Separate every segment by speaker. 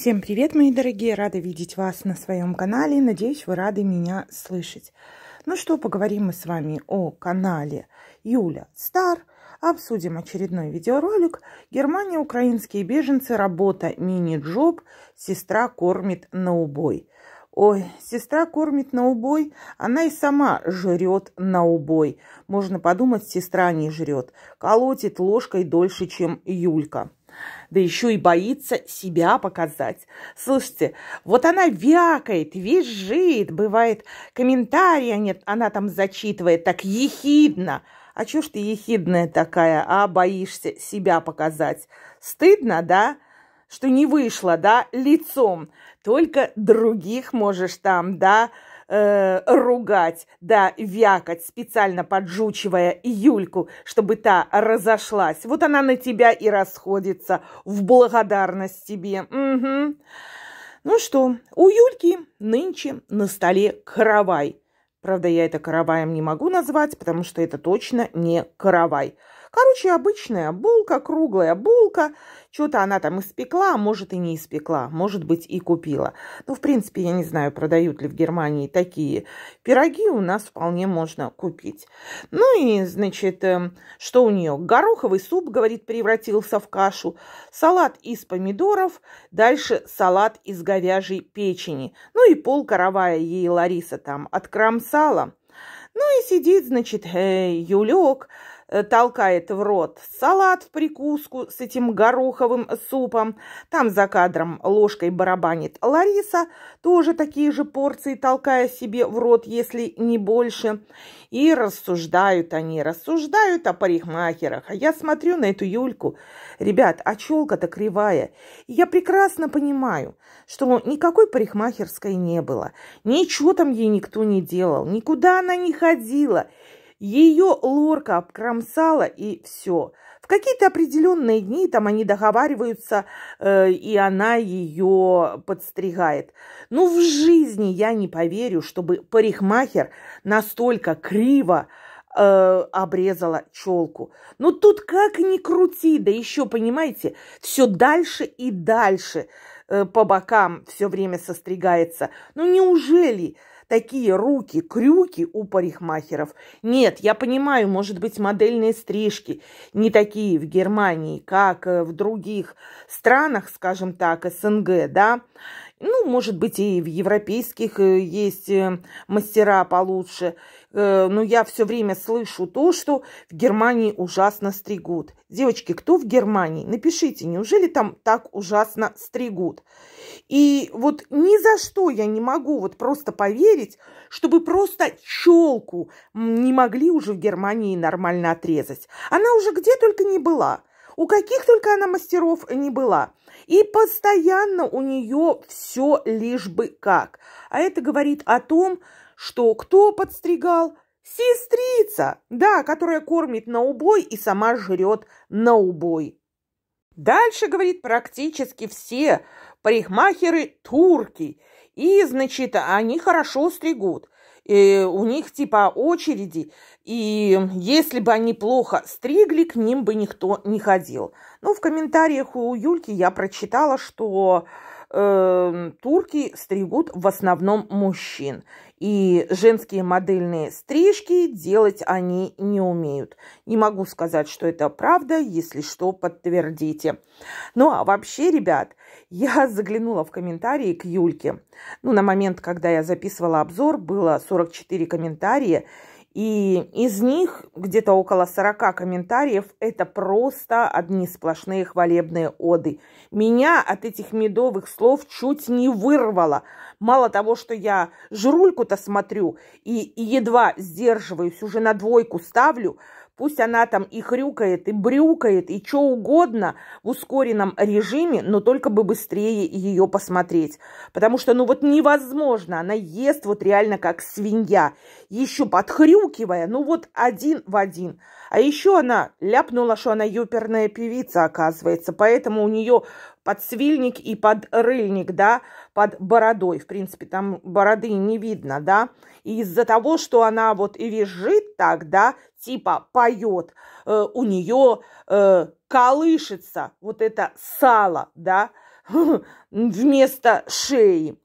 Speaker 1: Всем привет, мои дорогие! Рада видеть вас на своем канале. Надеюсь, вы рады меня слышать. Ну что, поговорим мы с вами о канале Юля Стар. Обсудим очередной видеоролик. Германия, украинские беженцы, работа, мини-джоб, сестра кормит на убой. Ой, сестра кормит на убой, она и сама жрет на убой. Можно подумать, сестра не жрет. Колотит ложкой дольше, чем Юлька да еще и боится себя показать. Слушайте, вот она вякает, визжит, бывает, комментария нет, она там зачитывает так ехидно. А чё ж ты ехидная такая, а боишься себя показать? Стыдно, да? Что не вышло, да, лицом. Только других можешь там, да, Э, ругать, да, вякать, специально поджучивая Юльку, чтобы та разошлась. Вот она на тебя и расходится в благодарность тебе. Угу. Ну что, у Юльки нынче на столе каравай. Правда, я это караваем не могу назвать, потому что это точно не каравай. Короче, обычная булка, круглая булка. Что-то она там испекла, а может и не испекла, может быть и купила. Ну, в принципе, я не знаю, продают ли в Германии такие пироги, у нас вполне можно купить. Ну и, значит, эм, что у нее? Гороховый суп, говорит, превратился в кашу, салат из помидоров, дальше салат из говяжьей печени. Ну и пол каравая ей Лариса там откромсала. Ну и сидит, значит, э, Юлек Э, толкает в рот салат в прикуску с этим гороховым супом. Там за кадром ложкой барабанит Лариса, тоже такие же порции толкая себе в рот, если не больше. И рассуждают они, рассуждают о парикмахерах. А я смотрю на эту Юльку. Ребят, а челка-то кривая. И я прекрасно понимаю, что никакой парикмахерской не было. Ничего там ей никто не делал. Никуда она не ходила. Ее лорка обкромсала и все. В какие-то определенные дни там они договариваются, э, и она ее подстригает. Ну, в жизни я не поверю, чтобы парикмахер настолько криво э, обрезала челку. Но ну, тут как ни крути, да еще, понимаете, все дальше и дальше э, по бокам все время состригается. Ну, неужели такие руки-крюки у парикмахеров. Нет, я понимаю, может быть, модельные стрижки не такие в Германии, как э, в других странах, скажем так, СНГ, да. Ну, может быть, и в европейских э, есть э, мастера получше – Э, но ну, я все время слышу то, что в Германии ужасно стригут. Девочки, кто в Германии? Напишите, неужели там так ужасно стригут? И вот ни за что я не могу вот просто поверить, чтобы просто челку не могли уже в Германии нормально отрезать. Она уже где только не была. У каких только она мастеров не была. И постоянно у нее все лишь бы как. А это говорит о том, что кто подстригал? Сестрица, да, которая кормит на убой и сама жрет на убой. Дальше, говорит, практически все парикмахеры турки. И, значит, они хорошо стригут. И у них типа очереди. И если бы они плохо стригли, к ним бы никто не ходил. Ну, в комментариях у Юльки я прочитала, что Эм, турки стригут в основном мужчин. И женские модельные стрижки делать они не умеют. Не могу сказать, что это правда, если что, подтвердите. Ну а вообще, ребят, я заглянула в комментарии к Юльке. Ну, на момент, когда я записывала обзор, было 44 комментария. И из них где-то около 40 комментариев – это просто одни сплошные хвалебные оды. Меня от этих медовых слов чуть не вырвало. Мало того, что я жрульку-то смотрю и, и едва сдерживаюсь, уже на двойку ставлю, Пусть она там и хрюкает, и брюкает, и что угодно в ускоренном режиме, но только бы быстрее ее посмотреть. Потому что, ну вот невозможно, она ест вот реально как свинья, еще подхрюкивая, ну вот один в один. А еще она ляпнула, что она юперная певица, оказывается, поэтому у нее под свильник и под рыльник, да, под бородой. В принципе, там бороды не видно, да. И из-за того, что она вот и визжит так, да, типа поет, э, у нее э, колышется вот это сало, да, вместо шеи.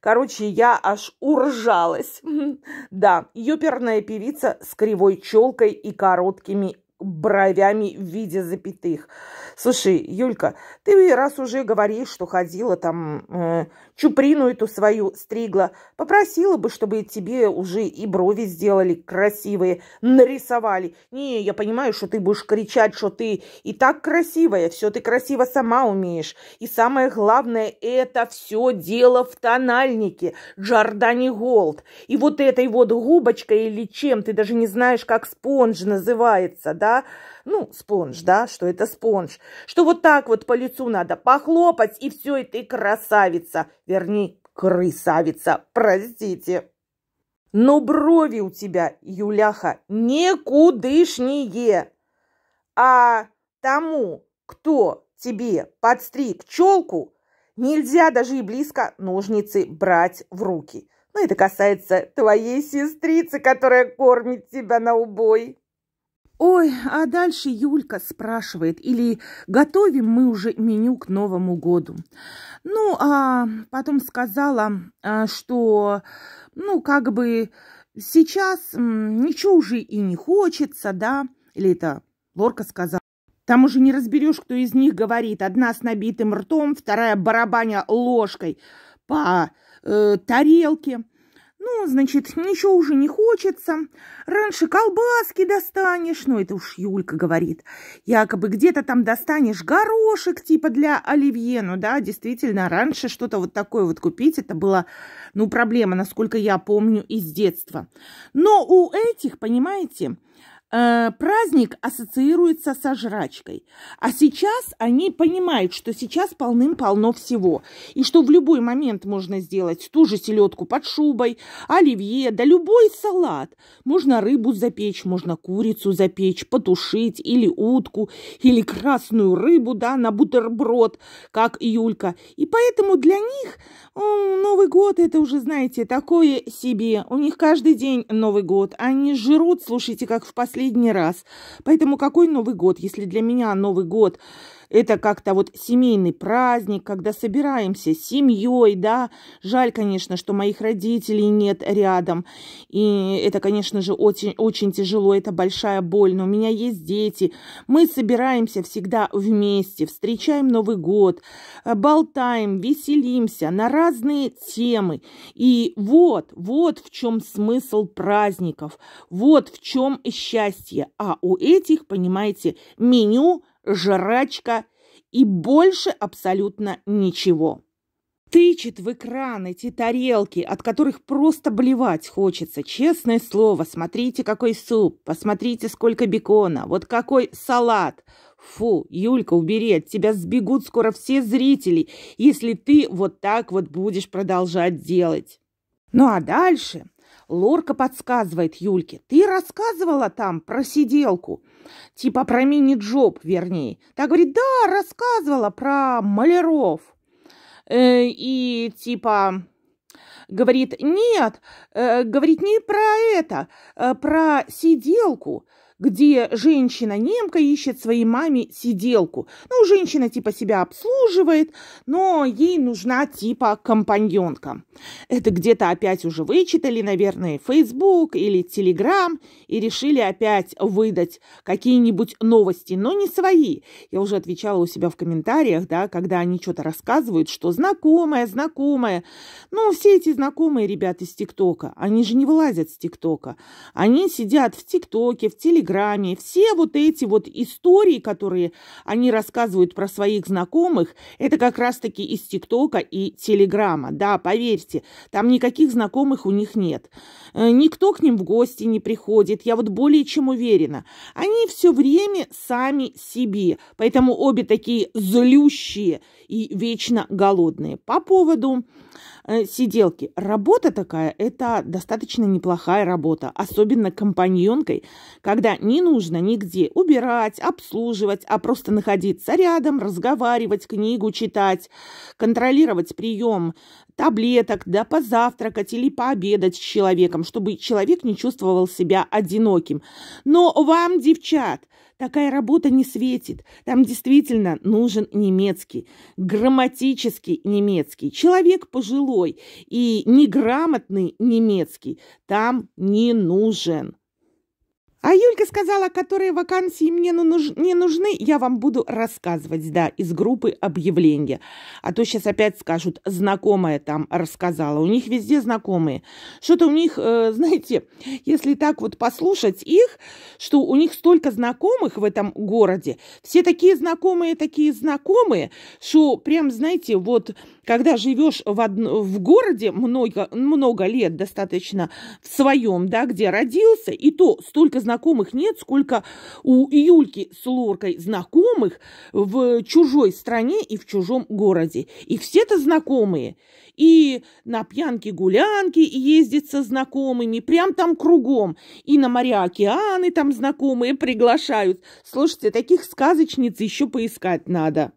Speaker 1: Короче, я аж уржалась. Да, ее певица с кривой челкой и короткими бровями в виде запятых. Слушай, Юлька, ты раз уже говоришь, что ходила там э, чуприну эту свою стригла. Попросила бы, чтобы тебе уже и брови сделали красивые, нарисовали. Не, я понимаю, что ты будешь кричать, что ты и так красивая, все ты красиво сама умеешь. И самое главное, это все дело в тональнике Джордани Голд. И вот этой вот губочкой или чем, ты даже не знаешь, как спонж называется, да, ну, спонж, да, что это спонж, что вот так вот по лицу надо похлопать, и все, и ты красавица, вернее, крысавица, простите. Но брови у тебя, Юляха, никудышние. А тому, кто тебе подстриг челку, нельзя даже и близко ножницы брать в руки. Ну, это касается твоей сестрицы, которая кормит тебя на убой. Ой, а дальше Юлька спрашивает, или готовим мы уже меню к Новому году. Ну, а потом сказала, а, что, ну, как бы сейчас ничего уже и не хочется, да, или это Лорка сказала. Там уже не разберешь, кто из них говорит. Одна с набитым ртом, вторая барабаня ложкой по э, тарелке. Ну, значит, ничего уже не хочется. Раньше колбаски достанешь, ну, это уж Юлька говорит. Якобы где-то там достанешь горошек типа для оливье. Ну, да, действительно, раньше что-то вот такое вот купить, это была, ну, проблема, насколько я помню, из детства. Но у этих, понимаете, Э, праздник ассоциируется со жрачкой. А сейчас они понимают, что сейчас полным-полно всего. И что в любой момент можно сделать ту же селедку под шубой, оливье, да любой салат. Можно рыбу запечь, можно курицу запечь, потушить, или утку, или красную рыбу, да, на бутерброд, как Юлька. И поэтому для них... Э, Новый год это уже, знаете, такое себе. У них каждый день Новый год. Они жрут, слушайте, как в последний раз. Поэтому какой Новый год, если для меня Новый год это как-то вот семейный праздник, когда собираемся с семьей, да. Жаль, конечно, что моих родителей нет рядом. И это, конечно же, очень, очень тяжело, это большая боль. Но у меня есть дети. Мы собираемся всегда вместе, встречаем Новый год, э, болтаем, веселимся на разные темы. И вот, вот в чем смысл праздников, вот в чем счастье. А у этих, понимаете, меню – жрачка и больше абсолютно ничего. Тычет в экран эти тарелки, от которых просто блевать хочется. Честное слово, смотрите, какой суп, посмотрите, сколько бекона, вот какой салат. Фу, Юлька, убери, от тебя сбегут скоро все зрители, если ты вот так вот будешь продолжать делать. Ну а дальше Лорка подсказывает Юльке. Ты рассказывала там про сиделку? Типа про мини-джоб, вернее. Так говорит, да, рассказывала про маляров. Э, и типа говорит, нет, э, говорит не про это, э, про сиделку где женщина-немка ищет своей маме сиделку. Ну, женщина типа себя обслуживает, но ей нужна типа компаньонка. Это где-то опять уже вычитали, наверное, Facebook или Telegram и решили опять выдать какие-нибудь новости, но не свои. Я уже отвечала у себя в комментариях, да, когда они что-то рассказывают, что знакомая, знакомая. Ну, все эти знакомые ребята из ТикТока, они же не вылазят с ТикТока. Они сидят в ТикТоке, в Телеграме, Инстаграме. Все вот эти вот истории, которые они рассказывают про своих знакомых, это как раз-таки из ТикТока и Телеграма. Да, поверьте, там никаких знакомых у них нет. Э, никто к ним в гости не приходит, я вот более чем уверена. Они все время сами себе, поэтому обе такие злющие и вечно голодные. По поводу э, сиделки. Работа такая, это достаточно неплохая работа, особенно компаньонкой, когда не нужно нигде убирать, обслуживать, а просто находиться рядом, разговаривать, книгу читать, контролировать прием таблеток, да позавтракать или пообедать с человеком, чтобы человек не чувствовал себя одиноким. Но вам, девчат, такая работа не светит. Там действительно нужен немецкий, грамматический немецкий, человек пожилой и неграмотный немецкий там не нужен. А Юлька сказала, которые вакансии мне нуж... не нужны, я вам буду рассказывать, да, из группы объявления. А то сейчас опять скажут, знакомая там рассказала. У них везде знакомые. Что-то у них, э, знаете, если так вот послушать их, что у них столько знакомых в этом городе, все такие знакомые, такие знакомые, что прям, знаете, вот когда живешь в, од... в городе много, много лет достаточно в своем, да, где родился, и то столько знакомых, знакомых нет, сколько у Юльки с Лоркой знакомых в чужой стране и в чужом городе. И все-то знакомые. И на пьянке гулянки ездит со знакомыми, прям там кругом. И на моря-океаны там знакомые приглашают. Слушайте, таких сказочниц еще поискать надо.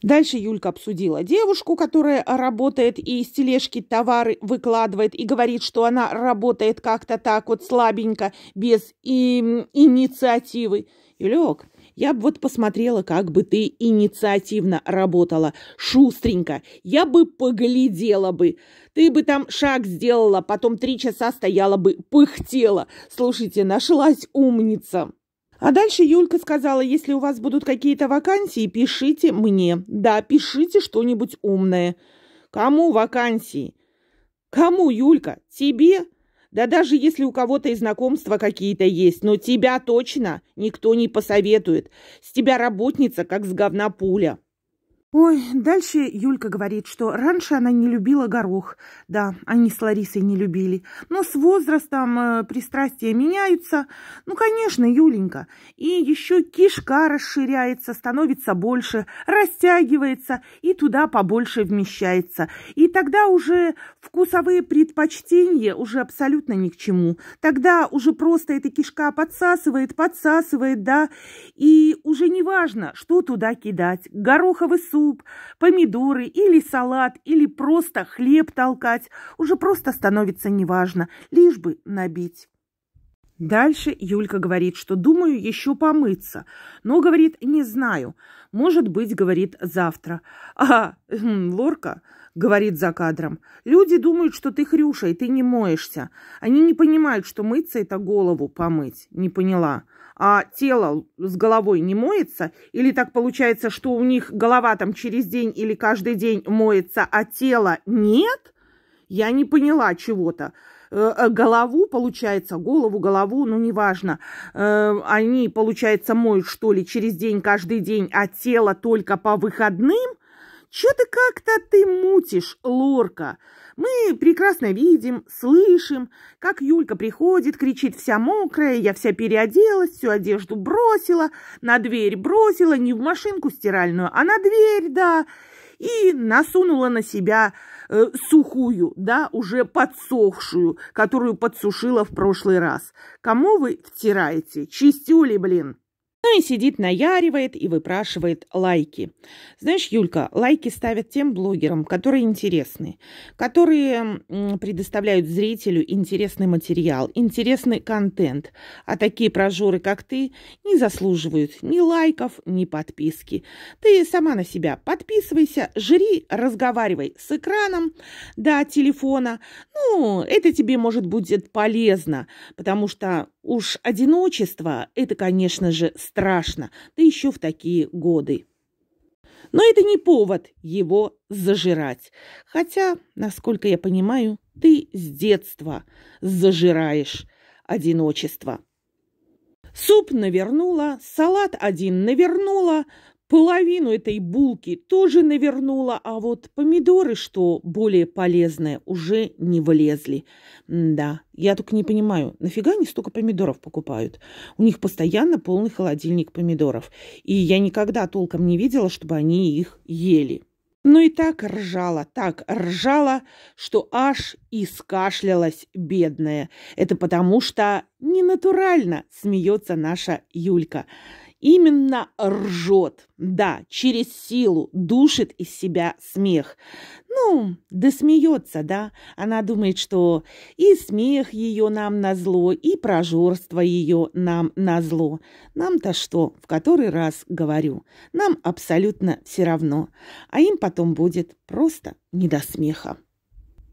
Speaker 1: Дальше Юлька обсудила девушку, которая работает и из тележки товары выкладывает и говорит, что она работает как-то так вот слабенько, без и, инициативы. Юлек, я бы вот посмотрела, как бы ты инициативно работала, шустренько. Я бы поглядела бы. Ты бы там шаг сделала, потом три часа стояла бы, пыхтела. Слушайте, нашлась умница. А дальше Юлька сказала, если у вас будут какие-то вакансии, пишите мне. Да, пишите что-нибудь умное. Кому вакансии? Кому, Юлька? Тебе? Да даже если у кого-то и знакомства какие-то есть, но тебя точно никто не посоветует. С тебя работница, как с говна пуля. Ой, дальше Юлька говорит, что раньше она не любила горох. Да, они с Ларисой не любили. Но с возрастом э, пристрастия меняются. Ну, конечно, Юленька. И еще кишка расширяется, становится больше, растягивается и туда побольше вмещается. И тогда уже вкусовые предпочтения уже абсолютно ни к чему. Тогда уже просто эта кишка подсасывает, подсасывает, да. И уже не важно, что туда кидать. Гороховый суп суп, помидоры или салат, или просто хлеб толкать. Уже просто становится неважно, лишь бы набить. Дальше Юлька говорит, что думаю еще помыться, но, говорит, не знаю. Может быть, говорит, завтра. А, хм, Лорка, говорит за кадром. Люди думают, что ты хрюша, и ты не моешься. Они не понимают, что мыться – это голову помыть. Не поняла. А тело с головой не моется? Или так получается, что у них голова там через день или каждый день моется, а тело нет? Я не поняла чего-то э, э, голову, получается, голову, голову, ну, неважно, э, они, получается, моют, что ли, через день, каждый день, а тело только по выходным, Чё ты как-то ты мутишь, Лорка? Мы прекрасно видим, слышим, как Юлька приходит, кричит вся мокрая, я вся переоделась, всю одежду бросила, на дверь бросила, не в машинку стиральную, а на дверь, да, и насунула на себя э, сухую, да, уже подсохшую, которую подсушила в прошлый раз. Кому вы втираете? Чистюли, блин! Ну и сидит, наяривает и выпрашивает лайки. Знаешь, Юлька, лайки ставят тем блогерам, которые интересны, которые предоставляют зрителю интересный материал, интересный контент. А такие прожоры, как ты, не заслуживают ни лайков, ни подписки. Ты сама на себя подписывайся, жри, разговаривай с экраном до телефона. Ну, это тебе, может, будет полезно, потому что Уж одиночество – это, конечно же, страшно, да еще в такие годы. Но это не повод его зажирать. Хотя, насколько я понимаю, ты с детства зажираешь одиночество. Суп навернула, салат один навернула, Половину этой булки тоже навернула, а вот помидоры, что более полезные, уже не влезли. да, я только не понимаю, нафига они столько помидоров покупают? У них постоянно полный холодильник помидоров. И я никогда толком не видела, чтобы они их ели. Ну и так ржала, так ржала, что аж и скашлялась бедная. Это потому что ненатурально смеется наша Юлька. Именно ржет, да, через силу душит из себя смех. Ну, да смеется, да. Она думает, что и смех ее нам на зло, и прожорство ее нам на зло, Нам-то что, в который раз говорю, нам абсолютно все равно. А им потом будет просто не до смеха.